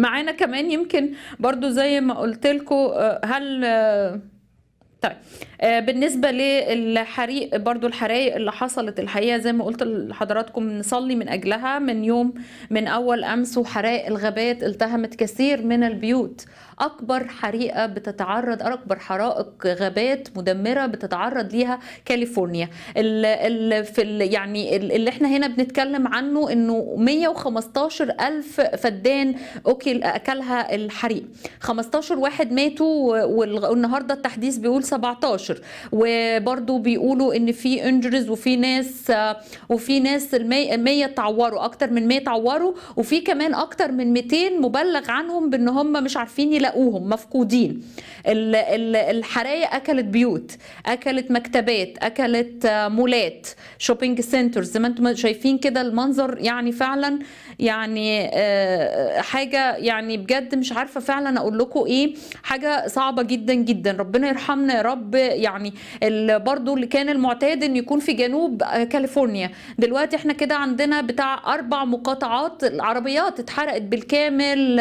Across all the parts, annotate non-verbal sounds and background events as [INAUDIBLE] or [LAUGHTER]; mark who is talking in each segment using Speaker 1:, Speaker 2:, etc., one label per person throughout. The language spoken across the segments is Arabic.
Speaker 1: معانا كمان يمكن برضو زي ما قلت آه، هل آه، طيب آه، بالنسبة للحريق برضو الحرائق اللي حصلت الحقيقة زي ما قلت لحضراتكم نصلي من أجلها من يوم من أول أمس وحرائق الغابات التهمت كثير من البيوت اكبر حريقه بتتعرض اكبر حرائق غابات مدمره بتتعرض ليها كاليفورنيا ال ال في ال يعني اللي احنا هنا بنتكلم عنه انه 115 الف فدان اوكي اكلها الحريق 15 واحد ماتوا والنهارده التحديث بيقول 17 وبرده بيقولوا ان في انجرز وفي ناس وفي ناس 100 اتعوروا اكتر من 100 اتعوروا وفي كمان اكتر من 200 مبلغ عنهم بان هم مش عارفين يلاقوا لقوهم مفقودين الحرايق اكلت بيوت اكلت مكتبات اكلت آه، مولات شوبينج سنترز زي ما انتم شايفين كده المنظر يعني فعلا يعني آه، حاجه يعني بجد مش عارفه فعلا اقول لكم ايه حاجه صعبه جدا جدا ربنا يرحمنا يا رب يعني برضو اللي كان المعتاد ان يكون في جنوب آه، كاليفورنيا دلوقتي احنا كده عندنا بتاع اربع مقاطعات العربيات اتحرقت بالكامل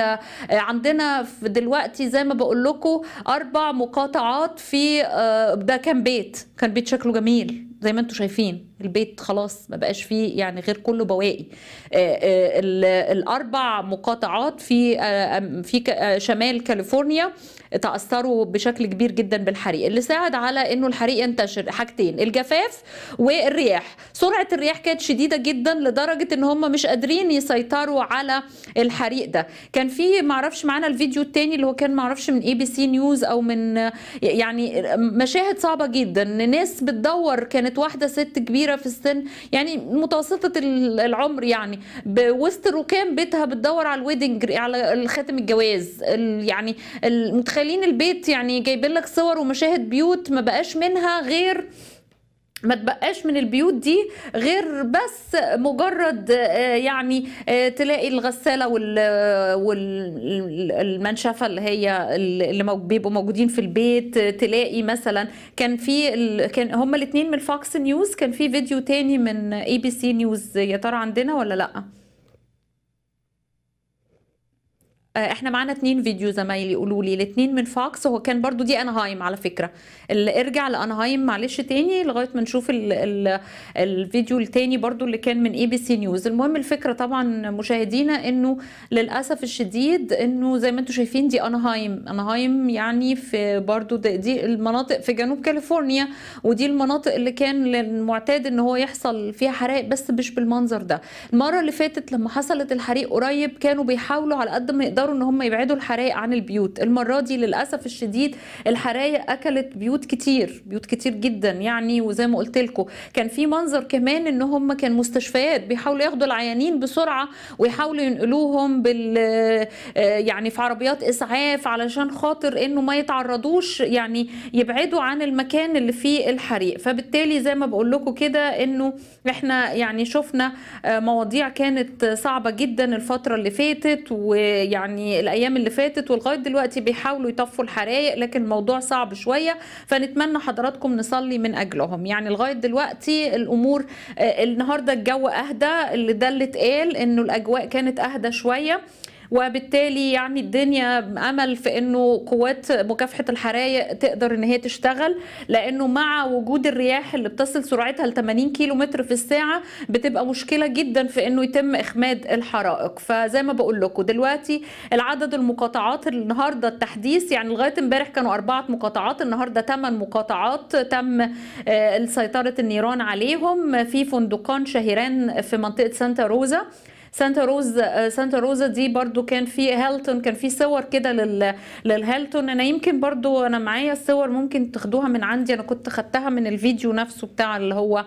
Speaker 1: عندنا دلوقتي دلوقتي زي ما بقول لكم اربع مقاطعات في آه، ده كان بيت كان بيت شكله جميل زي ما انتم شايفين البيت خلاص ما بقاش فيه يعني غير كله بواقي آه، آه، الاربع مقاطعات في آه، في شمال كاليفورنيا تاثروا بشكل كبير جدا بالحريق اللي ساعد على انه الحريق ينتشر حاجتين الجفاف والرياح سرعه الرياح كانت شديده جدا لدرجه ان هم مش قادرين يسيطروا على الحريق ده كان في معرفش معانا الفيديو الثاني اللي هو كان معرفش من اي بي سي نيوز او من يعني مشاهد صعبه جدا ناس بتدور كانت كانت واحده ست كبيره في السن يعني متوسطه العمر يعني بوسط ركام بيتها بتدور على الويدنج على خاتم الجواز يعني متخيلين البيت يعني جايبين لك صور ومشاهد بيوت ما بقاش منها غير ما تبقاش من البيوت دي غير بس مجرد آه، يعني آه، تلاقي الغساله آه، والمنشفه اللي هي اللي بيبقوا موجودين في البيت تلاقي مثلا كان في كان هما الاثنين من فاكس نيوز كان في فيديو تاني من اي بي سي نيوز يا ترى عندنا ولا لا؟ آه، احنا معانا اتنين فيديو زمايلي قولوا لي الاتنين من فاكس هو كان برضو دي انهايم على فكره اللي ارجع لانهايم معلش تاني لغايه ما نشوف الـ الـ الفيديو التاني برضو اللي كان من اي بي سي نيوز المهم الفكره طبعا مشاهدينا انه للاسف الشديد انه زي ما انتم شايفين دي انهايم انهايم يعني في برضو دي المناطق في جنوب كاليفورنيا ودي المناطق اللي كان المعتاد ان هو يحصل فيها حرائق بس مش بالمنظر ده المره اللي فاتت لما حصلت الحريق قريب كانوا بيحاولوا على قد ما يقدروا يقدروا ان هم يبعدوا الحرائق عن البيوت المره دي للاسف الشديد الحرائق اكلت بيوت كتير بيوت كتير جدا يعني وزي ما قلت لكم كان في منظر كمان ان هم كان مستشفيات بيحاولوا ياخدوا العيانين بسرعه ويحاولوا ينقلوهم بال آه، يعني في عربيات اسعاف علشان خاطر انه ما يتعرضوش يعني يبعدوا عن المكان اللي فيه الحريق فبالتالي زي ما بقول لكم كده انه احنا يعني شفنا آه، مواضيع كانت صعبه جدا الفتره اللي فاتت ويعني يعني الايام اللي فاتت ولغايه دلوقتي بيحاولوا يطفوا الحرايق لكن الموضوع صعب شويه فنتمنى حضراتكم نصلي من اجلهم يعني لغايه دلوقتي الامور آه، النهارده الجو اهدى اللي ده اللي اتقال انه الاجواء كانت اهدى شويه وبالتالي يعني الدنيا امل في انه قوات مكافحه الحرايق تقدر ان هي تشتغل لانه مع وجود الرياح اللي بتصل سرعتها ل 80 كيلو متر في الساعه بتبقى مشكله جدا في انه يتم اخماد الحرائق فزي ما بقول لكم دلوقتي العدد المقاطعات النهارده التحديث يعني لغايه امبارح كانوا اربعه مقاطعات النهارده ثمان مقاطعات تم آه، سيطره النيران عليهم في فندقان شهيران في منطقه سانتا روزا سانتا روز آه، سانتا روزا دي برضو كان في هيلتون كان في صور كده لل للهيلتون انا يمكن برضو انا معايا الصور ممكن تاخدوها من عندي انا كنت خدتها من الفيديو نفسه بتاع اللي هو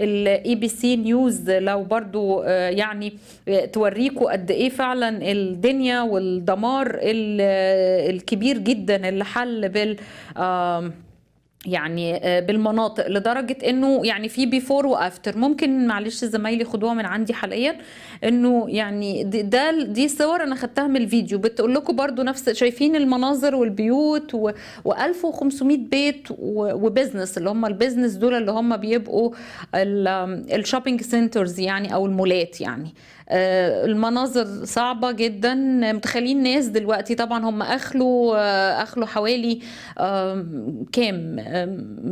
Speaker 1: الاي بي سي نيوز لو برضو آه، يعني آه، توريكم قد ايه فعلا الدنيا والدمار الكبير جدا اللي حل بال يعني بالمناطق لدرجه انه يعني في بيفور وافتر ممكن معلش زمايلي خدوها من عندي حاليا انه يعني دي ده دي صور انا خدتها من الفيديو بتقول لكم برضو نفس شايفين المناظر والبيوت و1500 بيت وبزنس اللي هم البزنس دول اللي هم بيبقوا الشوبينج سنترز يعني او المولات يعني آه، المناظر صعبة جدا متخيلين ناس دلوقتي طبعا هم أخلوا آه، أخلوا حوالي كام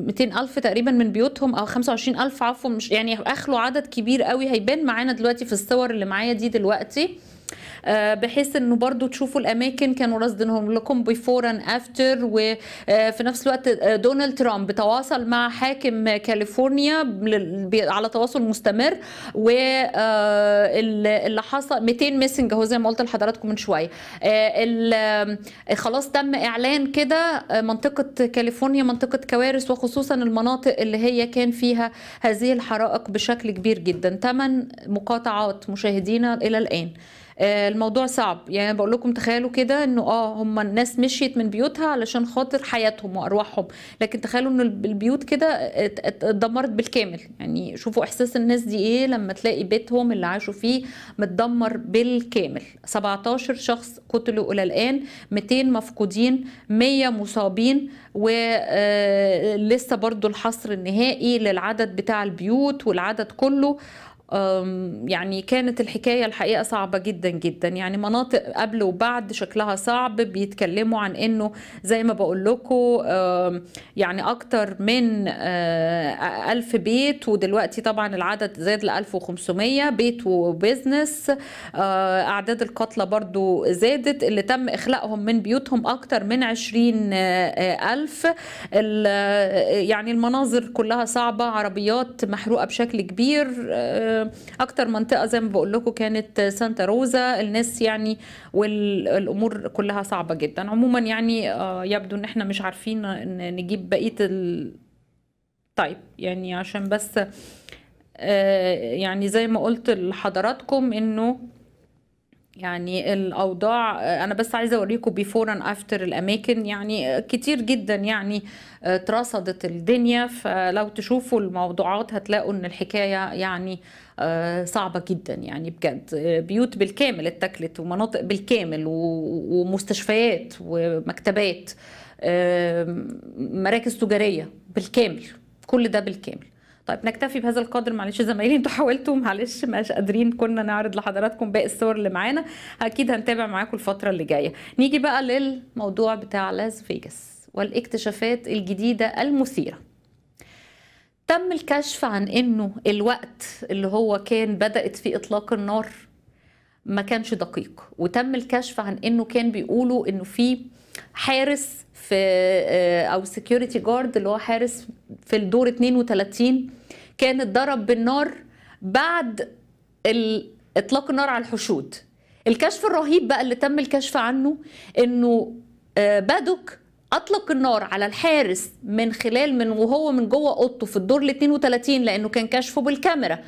Speaker 1: 200 ألف تقريبا من بيوتهم أو 25 ألف عفوا مش يعني أخلوا عدد كبير قوي هيبان معانا دلوقتي في الصور اللي معايا دي دلوقتي آه، بحيث انه برضو تشوفوا الاماكن كانوا راصدينهم لكم بيفور اند افتر وفي نفس الوقت دونالد ترامب تواصل مع حاكم كاليفورنيا على تواصل مستمر واللي آه، حصل 200 ميسنج اهو زي ما قلت لحضراتكم من شويه آه، خلاص تم اعلان كده منطقه كاليفورنيا منطقه كوارث وخصوصا المناطق اللي هي كان فيها هذه الحرائق بشكل كبير جدا ثمان مقاطعات مشاهدينا الى الان آه، الموضوع صعب يعني بقول لكم تخيلوا كده انه اه هم الناس مشيت من بيوتها علشان خاطر حياتهم وارواحهم لكن تخيلوا ان البيوت كده اتدمرت بالكامل يعني شوفوا احساس الناس دي ايه لما تلاقي بيتهم اللي عاشوا فيه متدمر بالكامل 17 شخص قتلوا الى الان 200 مفقودين 100 مصابين ولسه آه، برضو الحصر النهائي للعدد بتاع البيوت والعدد كله يعني كانت الحكاية الحقيقة صعبة جدا جدا يعني مناطق قبل وبعد شكلها صعب بيتكلموا عن انه زي ما بقول لكم يعني اكتر من آه، ألف بيت ودلوقتي طبعا العدد زاد ل 1500 بيت وبزنس آه، اعداد القتلى برضو زادت اللي تم اخلاقهم من بيوتهم اكتر من عشرين آه، ألف يعني المناظر كلها صعبة عربيات محروقة بشكل كبير اكتر منطقه زي ما بقول لكم كانت سانتا روزا الناس يعني والامور كلها صعبه جدا عموما يعني آه، يبدو ان احنا مش عارفين نجيب بقيه ال... طيب يعني عشان بس آه، يعني زي ما قلت لحضراتكم انه يعني الاوضاع آه، انا بس عايزه اوريكم بيفور اند افتر الاماكن يعني آه، كتير جدا يعني آه، اترصدت الدنيا فلو تشوفوا الموضوعات هتلاقوا ان الحكايه يعني صعبه جدا يعني بجد بيوت بالكامل اتاكلت ومناطق بالكامل ومستشفيات ومكتبات مراكز تجاريه بالكامل كل ده بالكامل طيب نكتفي بهذا القدر معلش زمايلي انتوا حاولتوا معلش مش قادرين كنا نعرض لحضراتكم باقي الصور اللي معانا اكيد هنتابع معاكم الفتره اللي جايه نيجي بقى للموضوع بتاع لاس فيجاس والاكتشافات الجديده المثيره تم الكشف عن انه الوقت اللي هو كان بدات فيه اطلاق النار ما كانش دقيق وتم الكشف عن انه كان بيقولوا انه في حارس في آه، او سكيورتي جارد اللي هو حارس في الدور 32 كان اتضرب بالنار بعد اطلاق النار على الحشود الكشف الرهيب بقى اللي تم الكشف عنه انه آه، بادوك اطلق النار على الحارس من خلال من وهو من جوه اوضته في الدور ال 32 لانه كان كشفه بالكاميرا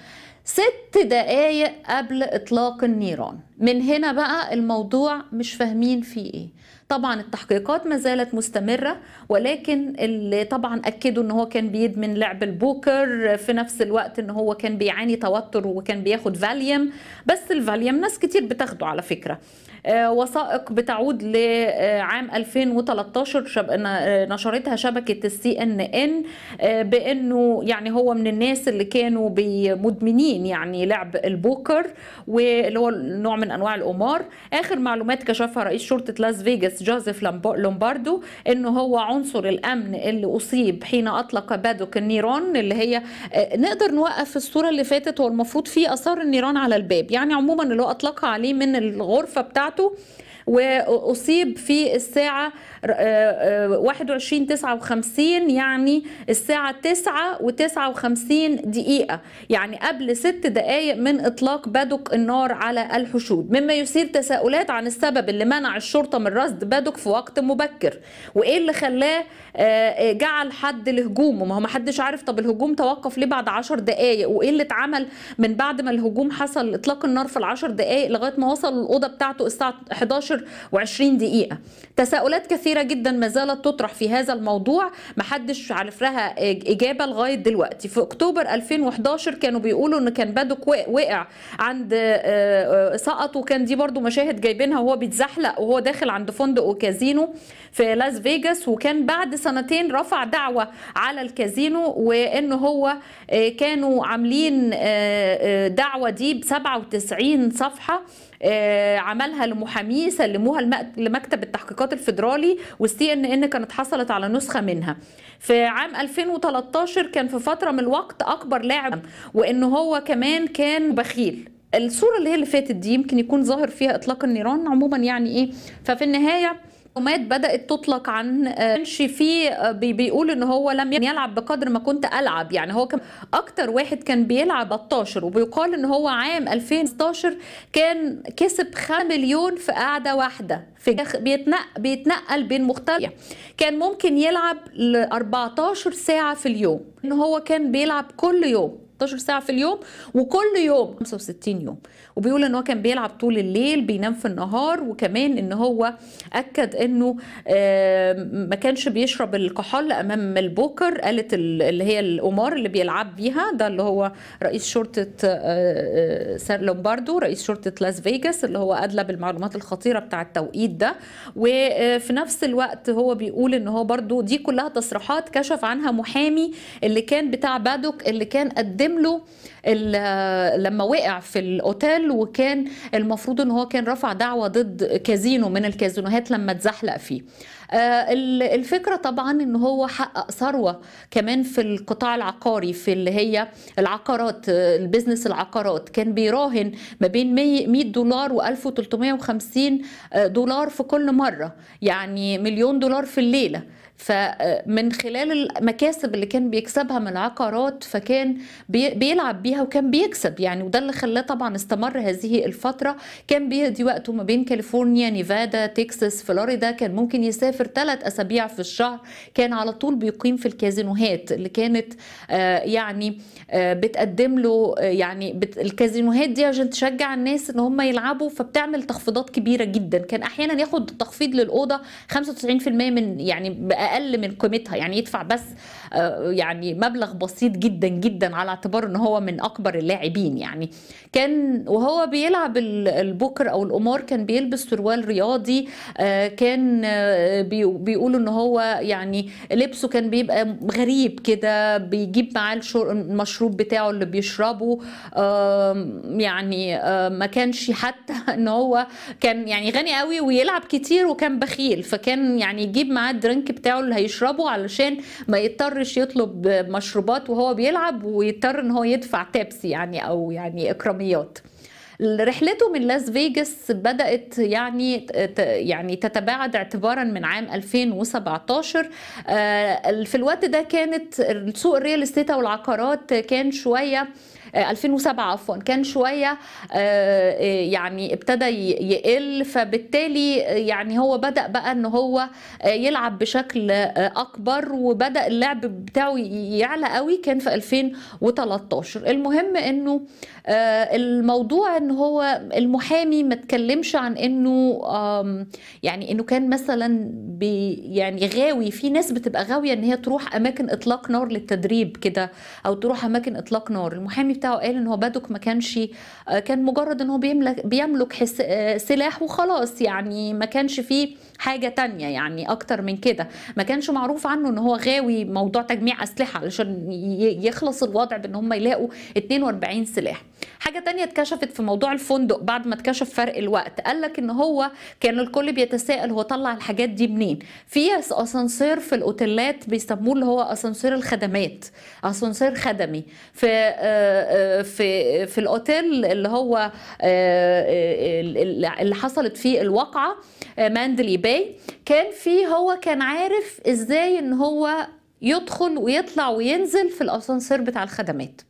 Speaker 1: ست دقايق قبل اطلاق النيران من هنا بقى الموضوع مش فاهمين فيه ايه طبعا التحقيقات ما زالت مستمرة ولكن اللي طبعا أكدوا ان هو كان بيدمن لعب البوكر في نفس الوقت ان هو كان بيعاني توتر وكان بياخد فاليوم بس الفاليوم ناس كتير بتاخده على فكرة آه، وثائق بتعود لعام 2013 نشرتها شبكه السي ان ان آه، بانه يعني هو من الناس اللي كانوا مدمنين يعني لعب البوكر واللي هو نوع من انواع القمار اخر معلومات كشفها رئيس شرطه لاس فيجاس جوزيف لومباردو انه هو عنصر الامن اللي اصيب حين اطلق بادوك النيران اللي هي آه، نقدر نوقف الصوره اللي فاتت هو المفروض في اثار النيران على الباب يعني عموما اللي هو اطلقها عليه من الغرفه بتاعته fato واصيب في الساعه 21 آه، 59 آه، يعني الساعه 9 و59 دقيقه يعني قبل ست دقائق من اطلاق بادق النار على الحشود مما يثير تساؤلات عن السبب اللي منع الشرطه من رصد بادق في وقت مبكر وايه اللي خلاه آه، جعل حد لهجومه ما هو ما حدش عارف طب الهجوم توقف ليه بعد 10 دقائق وايه اللي اتعمل من بعد ما الهجوم حصل اطلاق النار في ال 10 دقائق لغايه ما وصل الاوضه بتاعته الساعه 11 15 و20 دقيقة تساؤلات كثيرة جدا ما زالت تطرح في هذا الموضوع محدش عارف لها إجابة لغاية دلوقتي في أكتوبر 2011 كانوا بيقولوا أن كان بادوك وقع عند آه، آه، سقط وكان دي برضو مشاهد جايبينها وهو بيتزحلق وهو داخل عند فندق وكازينو في لاس فيجاس وكان بعد سنتين رفع دعوة على الكازينو وأنه هو آه، كانوا عاملين دعوة دي ب 97 صفحة آه، عملها لمحاميه سلموها لمكتب التحقيقات الفيدرالي والسي ان ان كانت حصلت على نسخه منها في عام 2013 كان في فتره من الوقت اكبر لاعب وان هو كمان كان بخيل الصورة اللي هي اللي فاتت دي يمكن يكون ظاهر فيها إطلاق النيران عموما يعني إيه ففي النهاية معلومات بدات تطلق عن آه، كانش فيه آه، بيقول ان هو لم يلعب بقدر ما كنت العب يعني هو كان اكتر واحد كان بيلعب 13 وبيقال ان هو عام 2016 كان كسب 5 مليون في قاعده واحده في بيتنقل بيتنقل بين مختلف كان ممكن يلعب ل 14 ساعه في اليوم ان هو كان بيلعب كل يوم 16 ساعه في اليوم وكل يوم 65 يوم وبيقول ان هو كان بيلعب طول الليل بينام في النهار وكمان ان هو اكد انه ما كانش بيشرب الكحول امام البوكر قالت اللي هي القمار اللي بيلعب بيها ده اللي هو رئيس شرطه آه، آه، سان لومباردو رئيس شرطه لاس فيجاس اللي هو ادلى بالمعلومات الخطيره بتاع التوقيت ده وفي نفس الوقت هو بيقول ان هو برضو دي كلها تصريحات كشف عنها محامي اللي كان بتاع بادوك اللي كان قدم له لما وقع في الاوتيل الكل وكان المفروض ان هو كان رفع دعوه ضد كازينو من الكازينوهات لما اتزحلق فيه آه، الفكره طبعا ان هو حقق ثروه كمان في القطاع العقاري في اللي هي العقارات آه، البزنس العقارات كان بيراهن ما بين 100 دولار و1350 آه، دولار في كل مره يعني مليون دولار في الليله فمن خلال المكاسب اللي كان بيكسبها من العقارات فكان بيلعب بيها وكان بيكسب يعني وده اللي خلاه طبعا استمر هذه الفترة كان بيقضي وقته ما بين كاليفورنيا نيفادا تكساس فلوريدا كان ممكن يسافر ثلاث أسابيع في الشهر كان على طول بيقيم في الكازينوهات اللي كانت آه، يعني آه، بتقدم له آه، يعني الكازينوهات دي عشان تشجع الناس ان هم يلعبوا فبتعمل تخفيضات كبيره جدا كان احيانا ياخد تخفيض للاوضه 95% من يعني اقل من قيمتها يعني يدفع بس آه، يعني مبلغ بسيط جدا جدا على اعتبار ان هو من اكبر اللاعبين يعني كان وهو بيلعب البوكر او القمار كان بيلبس سروال رياضي آه، كان آه، بيقولوا ان هو يعني لبسه كان بيبقى غريب كده بيجيب معاه المشروب بتاعه اللي بيشربه يعني ما كانش حتى [LAUGHS] ان هو كان يعني غني قوي ويلعب كتير وكان بخيل فكان يعني يجيب معاه الدرينك بتاعه بتاعه اللي هيشربه علشان ما يضطرش يطلب مشروبات وهو بيلعب ويضطر ان هو يدفع تابسي يعني او يعني اكراميات رحلته من لاس فيجاس بدات يعني يعني تتباعد اعتبارا من عام 2017 آه، في الوقت ده كانت سوق الريال استيت والعقارات كان شويه 2007 آه، عفوا كان شويه آه، آه، يعني ابتدى يقل فبالتالي يعني هو بدا بقى ان هو يلعب بشكل اكبر وبدا اللعب بتاعه يعلى قوي كان في 2013 المهم انه الموضوع ان هو المحامي ما اتكلمش عن انه يعني انه كان مثلا بي يعني غاوي في ناس بتبقى غاويه ان هي تروح اماكن اطلاق نار للتدريب كده او تروح اماكن اطلاق نار المحامي بتاعه قال ان هو بادوك ما كانش آه، كان مجرد ان هو بيملك بيملك حس آه، سلاح وخلاص يعني ما كانش فيه حاجة تانية يعني أكتر من كده ما كانش معروف عنه إن هو غاوي موضوع تجميع أسلحة علشان يخلص الوضع بإن هم يلاقوا 42 سلاح حاجة تانية اتكشفت في موضوع الفندق بعد ما اتكشف فرق الوقت قال لك إن هو كان الكل بيتساءل هو طلع الحاجات دي منين في أسانسير في الأوتيلات بيسموه اللي هو أسانسير الخدمات أسانسير خدمي في آه، في في الاوتيل اللي هو آه، آه، اللي حصلت فيه الواقعه آه، ماندلي باي كان فيه هو كان عارف ازاي ان هو يدخل ويطلع وينزل في الاسانسير بتاع الخدمات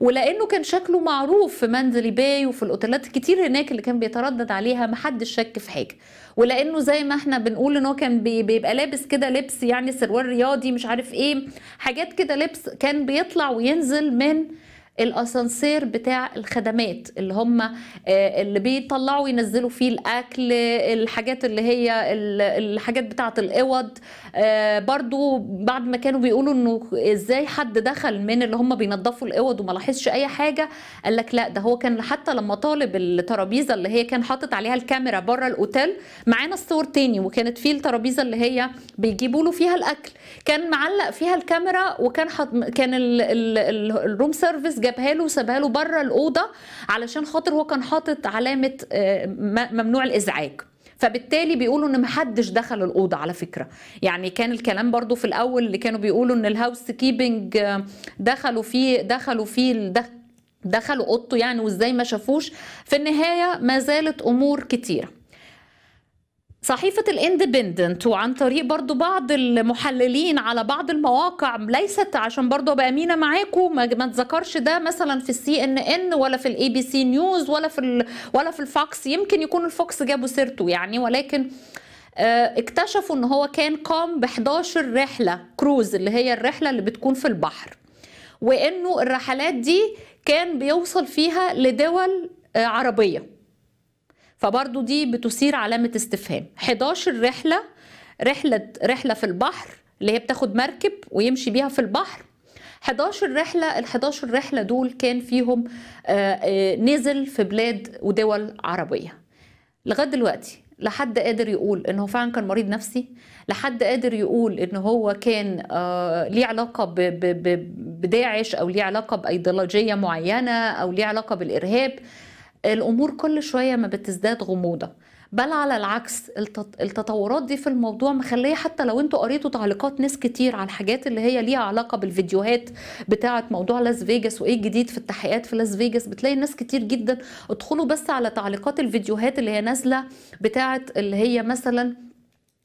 Speaker 1: ولانه كان شكله معروف في ماندلي باي وفي الاوتيلات الكتير هناك اللي كان بيتردد عليها محدش شك في حاجه ولانه زي ما احنا بنقول ان هو كان بيبقى لابس كده لبس يعني سروال رياضي مش عارف ايه حاجات كده لبس كان بيطلع وينزل من الاسانسير بتاع الخدمات اللي هم آه، اللي بيطلعوا ينزلوا فيه الاكل الحاجات اللي هي الحاجات بتاعه الاوض آه، برضو بعد ما كانوا بيقولوا انه ازاي حد دخل من اللي هم بينظفوا الاوض وما لاحظش اي حاجه قال لك لا ده هو كان حتى لما طالب الترابيزه اللي هي كان حاطط عليها الكاميرا بره الاوتيل معانا الصور تاني وكانت فيه الترابيزه اللي هي بيجيبوا له فيها الاكل كان معلق فيها الكاميرا وكان حط كان الروم سيرفيس جابها له وسابها له بره الاوضه علشان خاطر هو كان حاطط علامه آه، ممنوع الازعاج فبالتالي بيقولوا ان محدش دخل الاوضه على فكره يعني كان الكلام برضو في الاول اللي كانوا بيقولوا ان الهاوس آه، كيبنج دخلوا فيه دخلوا فيه دخلوا اوضته يعني وازاي ما شافوش في النهايه ما زالت امور كتيره صحيفة الاندبندنت وعن طريق برضو بعض المحللين على بعض المواقع ليست عشان برضو ابقى امينه معاكم ما اتذكرش ده مثلا في السي ان ان ولا في الاي بي سي نيوز ولا في ولا في الفوكس يمكن يكون الفوكس جابوا سيرته يعني ولكن آه، اكتشفوا ان هو كان قام ب 11 رحله كروز اللي هي الرحله اللي بتكون في البحر وانه الرحلات دي كان بيوصل فيها لدول آه، عربيه فبرضو دي بتثير علامة استفهام 11 رحلة رحلة رحلة في البحر اللي هي بتاخد مركب ويمشي بيها في البحر 11 رحلة ال 11 رحلة دول كان فيهم آه، آه، نزل في بلاد ودول عربية لغاية دلوقتي لا حد قادر يقول ان هو فعلا كان مريض نفسي لا حد قادر يقول ان هو كان آه ليه علاقه بداعش او ليه علاقه بايديولوجيه معينه او ليه علاقه بالارهاب الامور كل شويه ما بتزداد غموضه بل على العكس التطورات دي في الموضوع مخليه حتى لو انتوا قريتوا تعليقات ناس كتير على الحاجات اللي هي ليها علاقه بالفيديوهات بتاعه موضوع لاس فيجاس وايه الجديد في التحقيقات في لاس فيجاس بتلاقي ناس كتير جدا ادخلوا بس على تعليقات الفيديوهات اللي هي نازله بتاعه اللي هي مثلا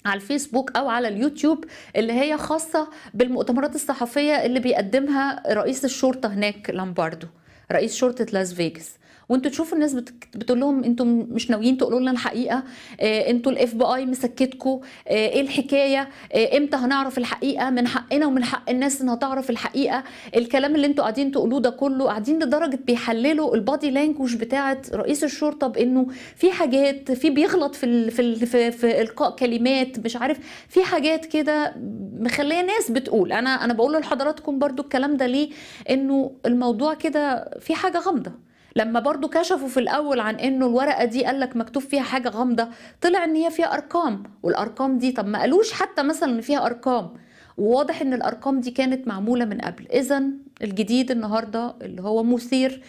Speaker 1: على الفيسبوك او على اليوتيوب اللي هي خاصه بالمؤتمرات الصحفيه اللي بيقدمها رئيس الشرطه هناك لامباردو رئيس شرطه لاس فيجاس وانتوا تشوفوا الناس بتقول لهم انتوا مش ناويين تقولوا لنا الحقيقه آه انتوا الاف بي اي مسكتكم آه ايه الحكايه آه امتى هنعرف الحقيقه من حقنا ومن حق الناس انها تعرف الحقيقه الكلام اللي انتوا قاعدين تقولوه ده كله قاعدين لدرجه بيحللوا البادي لانجوج بتاعه رئيس الشرطه بانه في حاجات في بيغلط في ال... في, ال... في في القاء كلمات مش عارف في حاجات كده مخليه ناس بتقول انا انا بقول لحضراتكم برضو الكلام ده ليه انه الموضوع كده في حاجه غامضه لما برضو كشفوا في الاول عن انه الورقه دي قال لك مكتوب فيها حاجه غامضه طلع ان هي فيها ارقام والارقام دي طب ما قالوش حتى مثلا ان فيها ارقام وواضح ان الارقام دي كانت معموله من قبل اذا الجديد النهارده اللي هو مثير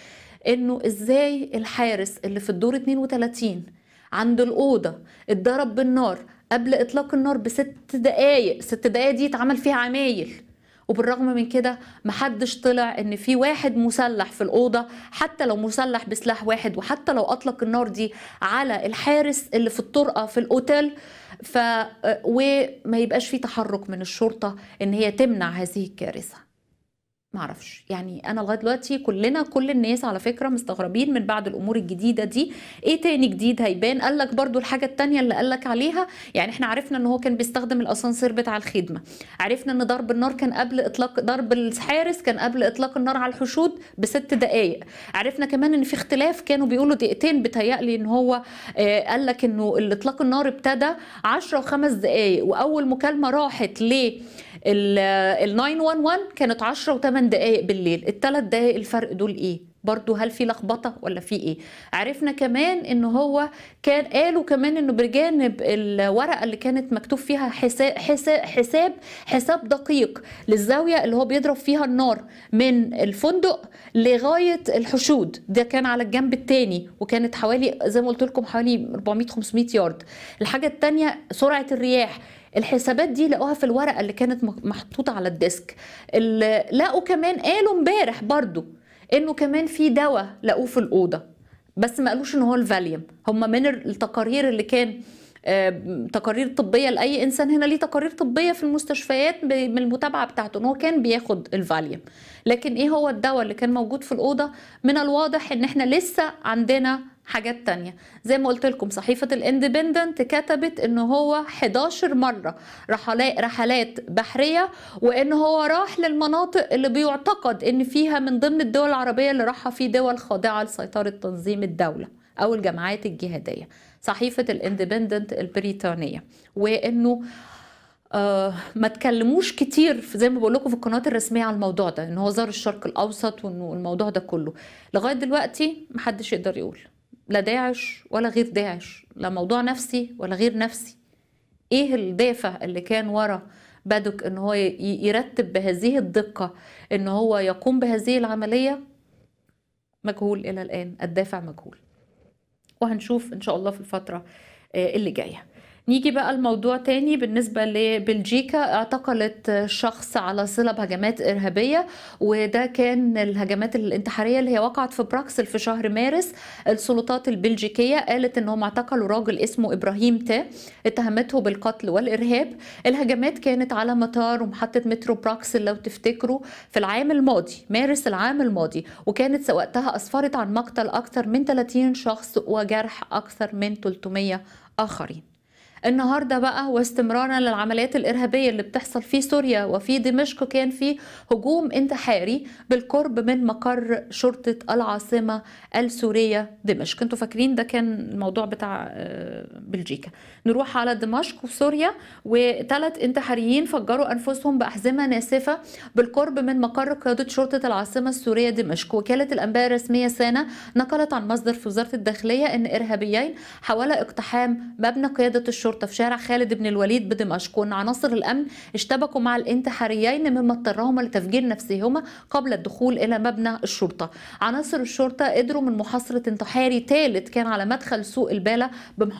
Speaker 1: انه ازاي الحارس اللي في الدور 32 عند الاوضه اتضرب بالنار قبل اطلاق النار بست دقايق ست دقايق دي اتعمل فيها عمايل وبالرغم من كده محدش طلع ان في واحد مسلح في الاوضه حتى لو مسلح بسلاح واحد وحتى لو اطلق النار دي على الحارس اللي في الطرقه في الاوتيل ف وما يبقاش في تحرك من الشرطه ان هي تمنع هذه الكارثه معرفش يعني انا لغايه دلوقتي كلنا كل الناس على فكره مستغربين من بعد الامور الجديده دي ايه تاني جديد هيبان قال لك برضو الحاجه التانية اللي قال لك عليها يعني احنا عرفنا ان هو كان بيستخدم الاسانسير بتاع الخدمه عرفنا ان ضرب النار كان قبل اطلاق ضرب الحارس كان قبل اطلاق النار على الحشود بست دقائق عرفنا كمان ان في اختلاف كانوا بيقولوا دقيقتين بتهيألي ان هو آه قال لك انه اطلاق النار ابتدى 10 و5 دقائق واول مكالمه راحت ليه ال 911 كانت 10 و8 دقائق بالليل الثلاث دقائق الفرق دول ايه برضو هل في لخبطه ولا في ايه عرفنا كمان ان هو كان قالوا كمان انه بجانب الورقه اللي كانت مكتوب فيها حساب حساب حساب, حساب دقيق للزاويه اللي هو بيضرب فيها النار من الفندق لغايه الحشود ده كان على الجنب الثاني وكانت حوالي زي ما قلت لكم حوالي 400 500 يارد الحاجه الثانيه سرعه الرياح الحسابات دي لقوها في الورقه اللي كانت محطوطه على الديسك لقوا كمان قالوا امبارح برضو انه كمان في دواء لقوه في الاوضه بس ما قالوش ان هو الفاليوم هم من التقارير اللي كان تقارير طبيه لاي انسان هنا ليه تقارير طبيه في المستشفيات من المتابعه بتاعته ان هو كان بياخد الفاليوم لكن ايه هو الدواء اللي كان موجود في الاوضه من الواضح ان احنا لسه عندنا حاجات تانية زي ما قلت لكم صحيفة الاندبندنت كتبت ان هو 11 مرة رحلات, رحلات بحرية وان هو راح للمناطق اللي بيعتقد ان فيها من ضمن الدول العربية اللي راحها في دول خاضعة لسيطرة تنظيم الدولة او الجماعات الجهادية صحيفة الاندبندنت البريطانية وانه آه ما تكلموش كتير زي ما بقول لكم في القنوات الرسميه على الموضوع ده ان هو زار الشرق الاوسط وانه الموضوع ده كله لغايه دلوقتي محدش يقدر يقول لا داعش ولا غير داعش لا موضوع نفسي ولا غير نفسي ايه الدافع اللي كان ورا بدك ان هو يرتب بهذه الدقة ان هو يقوم بهذه العملية مجهول الى الان الدافع مجهول وهنشوف ان شاء الله في الفترة آه، اللي جايه نيجي بقى الموضوع تاني بالنسبة لبلجيكا اعتقلت شخص على صلة بهجمات إرهابية وده كان الهجمات الانتحارية اللي هي وقعت في براكسل في شهر مارس السلطات البلجيكية قالت انهم اعتقلوا راجل اسمه إبراهيم تا اتهمته بالقتل والإرهاب الهجمات كانت على مطار ومحطة مترو براكسل لو تفتكروا في العام الماضي مارس العام الماضي وكانت وقتها أسفرت عن مقتل أكثر من 30 شخص وجرح أكثر من 300 آخرين النهارده بقى واستمرارا للعمليات الارهابيه اللي بتحصل في سوريا وفي دمشق كان في هجوم انتحاري بالقرب من مقر شرطه العاصمه السوريه دمشق انتوا فاكرين ده كان الموضوع بتاع آه، بلجيكا نروح على دمشق وسوريا وثلاث انتحاريين فجروا انفسهم باحزمه ناسفه بالقرب من مقر قياده شرطه العاصمه السوريه دمشق وكاله الانباء الرسميه سانا نقلت عن مصدر في وزاره الداخليه ان ارهابيين حاول اقتحام مبنى قياده الشرطه الشرطة في شارع خالد بن الوليد بدمشق وأن عناصر الأمن اشتبكوا مع الانتحاريين مما اضطرهما لتفجير نفسهما قبل الدخول إلى مبنى الشرطة عناصر الشرطة قدروا من محاصرة انتحاري ثالث كان على مدخل سوق البالة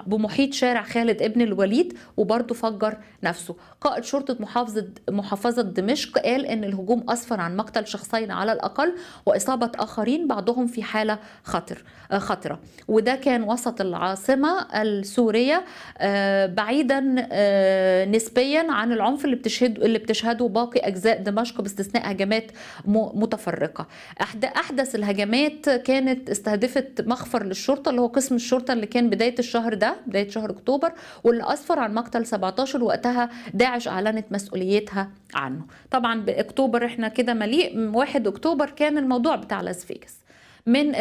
Speaker 1: بمحيط شارع خالد بن الوليد وبرضه فجر نفسه قائد شرطة محافظة محافظة دمشق قال أن الهجوم أسفر عن مقتل شخصين على الأقل وإصابة آخرين بعضهم في حالة خطر خطرة وده كان وسط العاصمة السورية آه بعيدا آه، نسبيا عن العنف اللي بتشهده اللي بتشهده باقي اجزاء دمشق باستثناء هجمات متفرقه احد احدث الهجمات كانت استهدفت مخفر للشرطه اللي هو قسم الشرطه اللي كان بدايه الشهر ده بدايه شهر اكتوبر واللي اسفر عن مقتل 17 وقتها داعش اعلنت مسؤوليتها عنه طبعا باكتوبر احنا كده مليء 1 اكتوبر كان الموضوع بتاع لاس فيجاس من